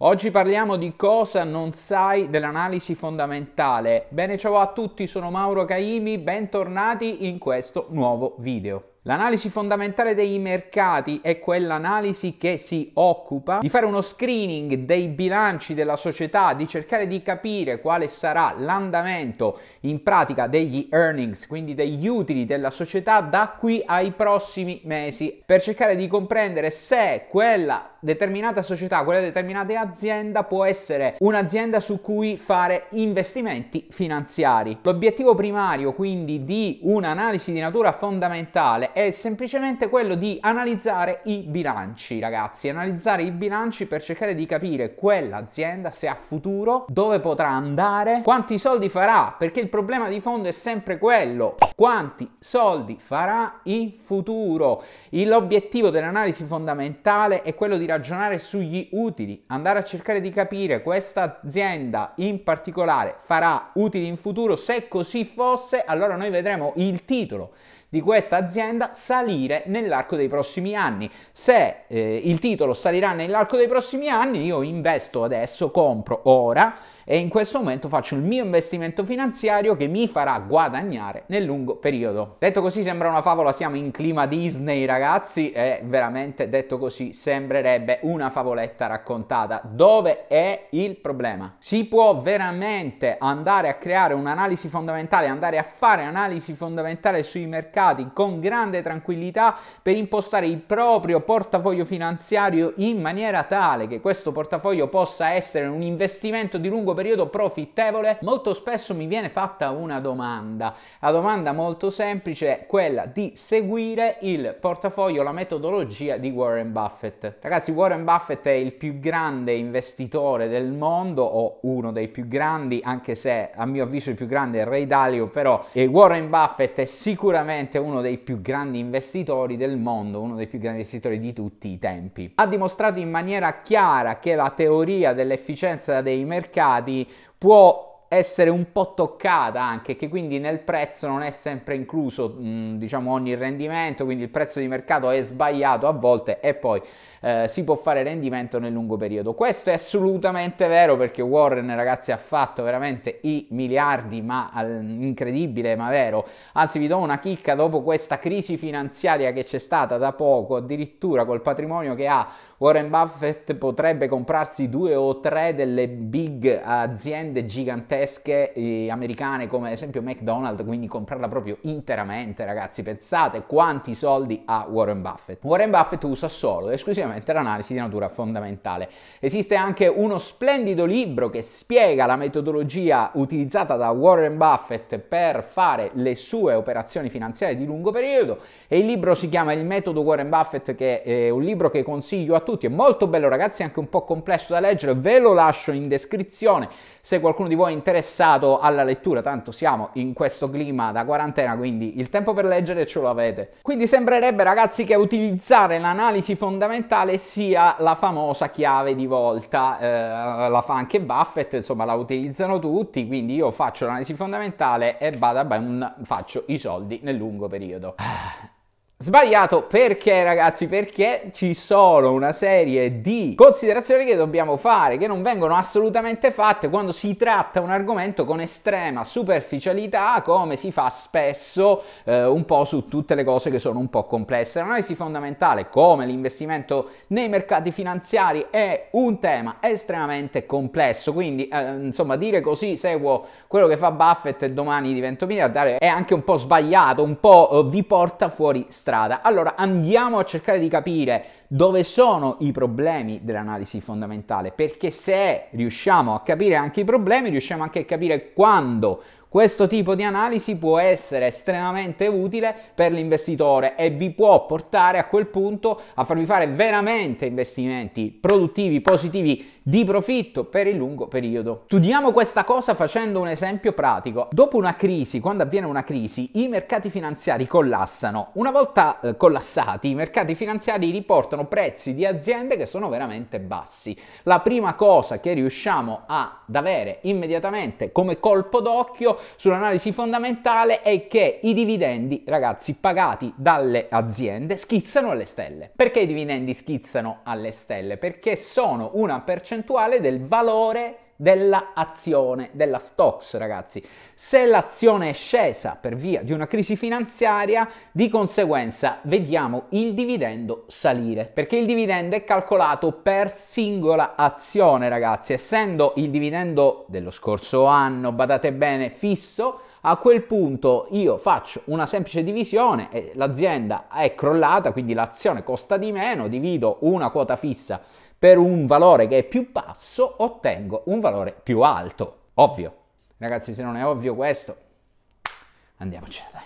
Oggi parliamo di cosa non sai dell'analisi fondamentale. Bene, ciao a tutti, sono Mauro Caimi, bentornati in questo nuovo video. L'analisi fondamentale dei mercati è quell'analisi che si occupa di fare uno screening dei bilanci della società, di cercare di capire quale sarà l'andamento in pratica degli earnings, quindi degli utili della società da qui ai prossimi mesi, per cercare di comprendere se quella determinata società, quella determinata azienda può essere un'azienda su cui fare investimenti finanziari. L'obiettivo primario quindi di un'analisi di natura fondamentale è semplicemente quello di analizzare i bilanci, ragazzi, analizzare i bilanci per cercare di capire quell'azienda se ha futuro, dove potrà andare, quanti soldi farà, perché il problema di fondo è sempre quello, quanti soldi farà in futuro. L'obiettivo dell'analisi fondamentale è quello di ragionare sugli utili, andare a cercare di capire questa azienda in particolare farà utili in futuro, se così fosse allora noi vedremo il titolo di questa azienda salire nell'arco dei prossimi anni. Se eh, il titolo salirà nell'arco dei prossimi anni, io investo adesso, compro ora e in questo momento faccio il mio investimento finanziario che mi farà guadagnare nel lungo periodo. Detto così sembra una favola, siamo in clima Disney ragazzi e veramente detto così sembrerebbe una favoletta raccontata. Dove è il problema? Si può veramente andare a creare un'analisi fondamentale, andare a fare analisi fondamentale sui mercati con grande tranquillità per impostare il proprio portafoglio finanziario in maniera tale che questo portafoglio possa essere un investimento di lungo periodo profittevole? Molto spesso mi viene fatta una domanda, la domanda molto semplice è quella di seguire il portafoglio, la metodologia di Warren Buffett. Ragazzi, Warren Buffett è il più grande investitore del mondo o uno dei più grandi, anche se a mio avviso il più grande è Ray Dalio, però Warren Buffett è sicuramente uno dei più grandi investitori del mondo, uno dei più grandi investitori di tutti i tempi. Ha dimostrato in maniera chiara che la teoria dell'efficienza dei mercati gradi, può essere un po' toccata anche, che quindi nel prezzo non è sempre incluso mh, mm, diciamo ogni rendimento, quindi il prezzo di mercato è sbagliato a volte e poi eh, si può fare rendimento nel lungo periodo. Questo è assolutamente vero perché Warren ragazzi ha fatto veramente i miliardi, ma al, incredibile ma vero. Anzi vi do una chicca dopo questa crisi finanziaria che c'è stata da poco, addirittura col patrimonio che ha Warren Buffett potrebbe comprarsi due o tre delle big aziende gigantesche gigantesche eh, americane come ad esempio McDonald's, quindi comprarla proprio interamente, ragazzi, pensate quanti soldi ha Warren Buffett. Warren Buffett usa solo ed esclusivamente l'analisi di natura fondamentale. Esiste anche uno splendido libro che spiega la metodologia utilizzata da Warren Buffett per fare le sue operazioni finanziarie di lungo periodo e il libro si chiama Il metodo Warren Buffett che è eh, un libro che consiglio a tutti, è molto bello ragazzi, anche un po' complesso da leggere, ve lo lascio in descrizione se qualcuno di voi è interessato interessato alla lettura, tanto siamo in questo clima da quarantena, quindi il tempo per leggere ce lo avete. Quindi sembrerebbe ragazzi che utilizzare l'analisi fondamentale sia la famosa chiave di volta, eh, la fa anche Buffett, insomma la utilizzano tutti, quindi io faccio l'analisi fondamentale e bada, bam, faccio i soldi nel lungo periodo. Ah, Sbagliato perché ragazzi? Perché ci sono una serie di considerazioni che dobbiamo fare, che non vengono assolutamente fatte quando si tratta un argomento con estrema superficialità, come si fa spesso eh, un po' su tutte le cose che sono un po' complesse. L'analisi fondamentale, come l'investimento nei mercati finanziari, è un tema estremamente complesso, quindi eh, insomma dire così seguo quello che fa Buffett e domani divento miliardario è anche un po' sbagliato, un po' eh, vi porta fuori strada. Allora andiamo a cercare di capire dove sono i problemi dell'analisi fondamentale, perché se riusciamo a capire anche i problemi, riusciamo anche a capire quando questo tipo di analisi può essere estremamente utile per l'investitore e vi può portare a quel punto a farvi fare veramente investimenti produttivi, positivi, di profitto per il lungo periodo. Studiamo questa cosa facendo un esempio pratico. Dopo una crisi, quando avviene una crisi, i mercati finanziari collassano. Una volta eh, collassati, i mercati finanziari riportano prezzi di aziende che sono veramente bassi. La prima cosa che riusciamo ad avere immediatamente come colpo d'occhio sull'analisi fondamentale è che i dividendi, ragazzi, pagati dalle aziende schizzano alle stelle. Perché i dividendi schizzano alle stelle? Perché sono una percentuale percentuale del valore dell'azione della stocks ragazzi se l'azione è scesa per via di una crisi finanziaria di conseguenza vediamo il dividendo salire perché il dividendo è calcolato per singola azione ragazzi essendo il dividendo dello scorso anno badate bene fisso a quel punto io faccio una semplice divisione e l'azienda è crollata quindi l'azione costa di meno divido una quota fissa per un valore che è più basso ottengo un valore più alto. Ovvio. Ragazzi, se non è ovvio questo, andiamocene, dai.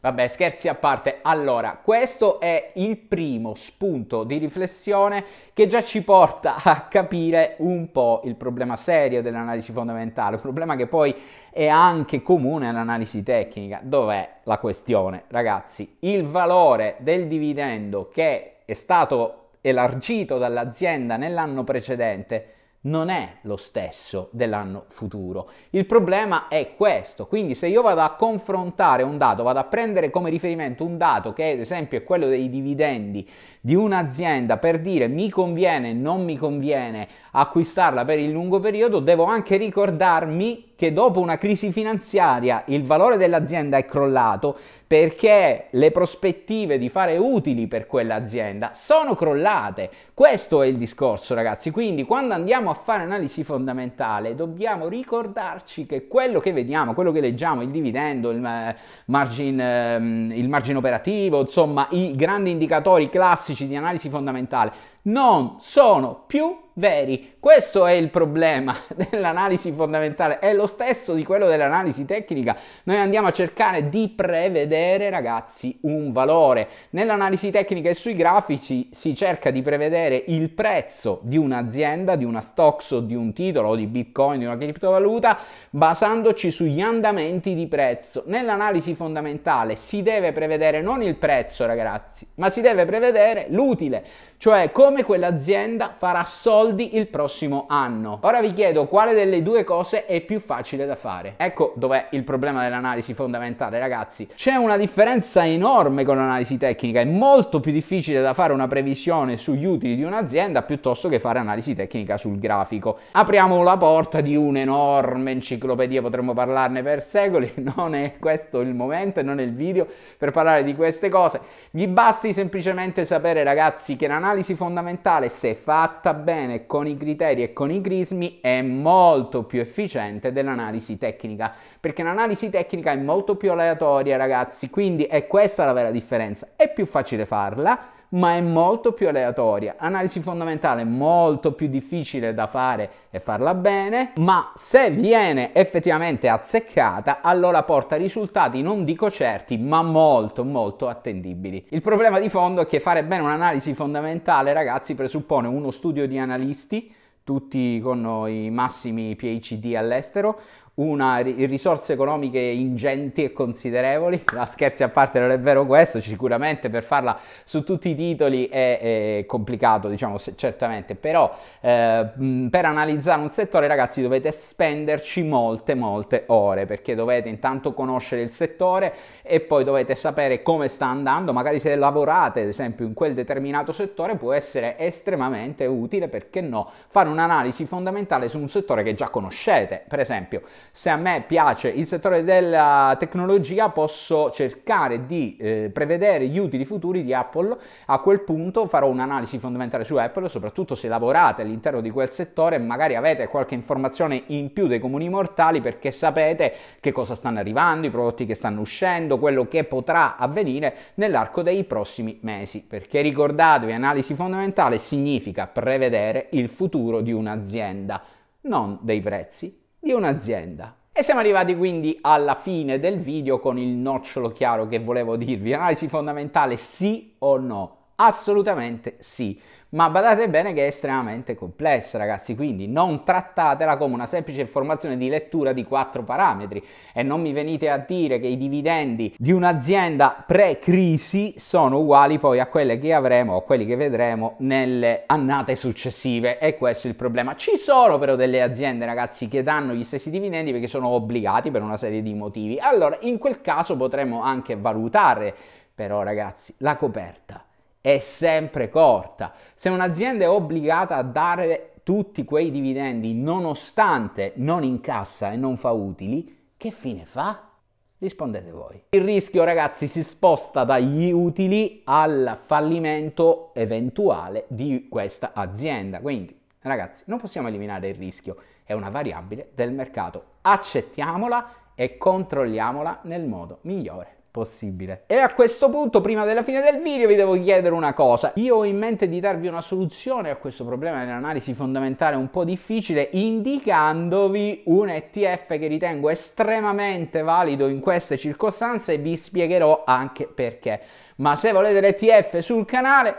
Vabbè, scherzi a parte. Allora, questo è il primo spunto di riflessione che già ci porta a capire un po' il problema serio dell'analisi fondamentale, un problema che poi è anche comune all'analisi tecnica. Dov'è la questione? Ragazzi, il valore del dividendo che è stato elargito dall'azienda nell'anno precedente non è lo stesso dell'anno futuro. Il problema è questo, quindi se io vado a confrontare un dato, vado a prendere come riferimento un dato che ad esempio è quello dei dividendi di un'azienda per dire mi conviene, non mi conviene acquistarla per il lungo periodo, devo anche ricordarmi che dopo una crisi finanziaria il valore dell'azienda è crollato perché le prospettive di fare utili per quell'azienda sono crollate. Questo è il discorso, ragazzi. Quindi quando andiamo a fare analisi fondamentale dobbiamo ricordarci che quello che vediamo, quello che leggiamo, il dividendo, il eh, margin, ehm, il margin operativo, insomma i grandi indicatori classici di analisi fondamentale non sono più veri. Questo è il problema dell'analisi fondamentale, è lo stesso di quello dell'analisi tecnica. Noi andiamo a cercare di prevedere, ragazzi, un valore. Nell'analisi tecnica e sui grafici si cerca di prevedere il prezzo di un'azienda, di una stocks o di un titolo o di bitcoin, di una criptovaluta, basandoci sugli andamenti di prezzo. Nell'analisi fondamentale si deve prevedere non il prezzo, ragazzi, ma si deve prevedere l'utile, cioè come quell'azienda farà soldi soldi il prossimo anno. Ora vi chiedo quale delle due cose è più facile da fare. Ecco dov'è il problema dell'analisi fondamentale, ragazzi. C'è una differenza enorme con l'analisi tecnica, è molto più difficile da fare una previsione sugli utili di un'azienda piuttosto che fare analisi tecnica sul grafico. Apriamo la porta di un'enorme enciclopedia, potremmo parlarne per secoli, non è questo il momento, non è il video per parlare di queste cose. Vi basti semplicemente sapere, ragazzi, che l'analisi fondamentale, se fatta bene, bene con i criteri e con i crismi è molto più efficiente dell'analisi tecnica, perché l'analisi tecnica è molto più aleatoria, ragazzi, quindi è questa la vera differenza. È più facile farla, ma è molto più aleatoria. Analisi fondamentale molto più difficile da fare e farla bene, ma se viene effettivamente azzeccata, allora porta risultati non dico certi, ma molto molto attendibili. Il problema di fondo è che fare bene un'analisi fondamentale, ragazzi, presuppone uno studio di analisti tutti con i massimi PhD all'estero, una, risorse economiche ingenti e considerevoli. La scherzi a parte, non è vero questo. Sicuramente per farla su tutti i titoli è, è complicato, diciamo se, certamente. Però eh, per analizzare un settore, ragazzi, dovete spenderci molte, molte ore perché dovete intanto conoscere il settore e poi dovete sapere come sta andando. Magari se lavorate, ad esempio, in quel determinato settore, può essere estremamente utile perché no fare un'analisi fondamentale su un settore che già conoscete. Per esempio, se a me piace il settore della tecnologia posso cercare di eh, prevedere gli utili futuri di Apple, a quel punto farò un'analisi fondamentale su Apple, soprattutto se lavorate all'interno di quel settore magari avete qualche informazione in più dei comuni mortali perché sapete che cosa stanno arrivando, i prodotti che stanno uscendo, quello che potrà avvenire nell'arco dei prossimi mesi, perché ricordatevi, analisi fondamentale significa prevedere il futuro di un'azienda, non dei prezzi, di un'azienda. E siamo arrivati quindi alla fine del video con il nocciolo chiaro che volevo dirvi, analisi fondamentale sì o no. Assolutamente sì, ma badate bene che è estremamente complessa ragazzi, quindi non trattatela come una semplice informazione di lettura di quattro parametri e non mi venite a dire che i dividendi di un'azienda pre-crisi sono uguali poi a quelle che avremo o quelli che vedremo nelle annate successive e questo è il problema. Ci sono però delle aziende ragazzi che danno gli stessi dividendi perché sono obbligati per una serie di motivi, allora in quel caso potremmo anche valutare però ragazzi la coperta è sempre corta. Se un'azienda è obbligata a dare tutti quei dividendi nonostante non incassa e non fa utili, che fine fa? Rispondete voi. Il rischio, ragazzi, si sposta dagli utili al fallimento eventuale di questa azienda. Quindi, ragazzi, non possiamo eliminare il rischio, è una variabile del mercato. Accettiamola e controlliamola nel modo migliore possibile. E a questo punto, prima della fine del video, vi devo chiedere una cosa. Io ho in mente di darvi una soluzione a questo problema dell'analisi fondamentale un po' difficile, indicandovi un ETF che ritengo estremamente valido in queste circostanze e vi spiegherò anche perché. Ma se volete l'ETF sul canale,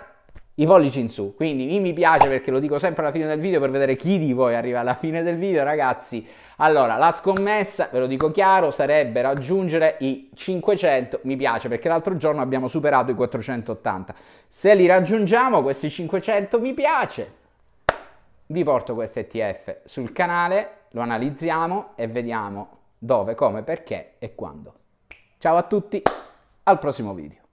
i pollici in su. Quindi mi piace perché lo dico sempre alla fine del video per vedere chi di voi arriva alla fine del video, ragazzi. Allora, la scommessa, ve lo dico chiaro, sarebbe raggiungere i 500 mi piace perché l'altro giorno abbiamo superato i 480. Se li raggiungiamo questi 500 mi piace, vi porto questo ETF sul canale, lo analizziamo e vediamo dove, come, perché e quando. Ciao a tutti, al prossimo video.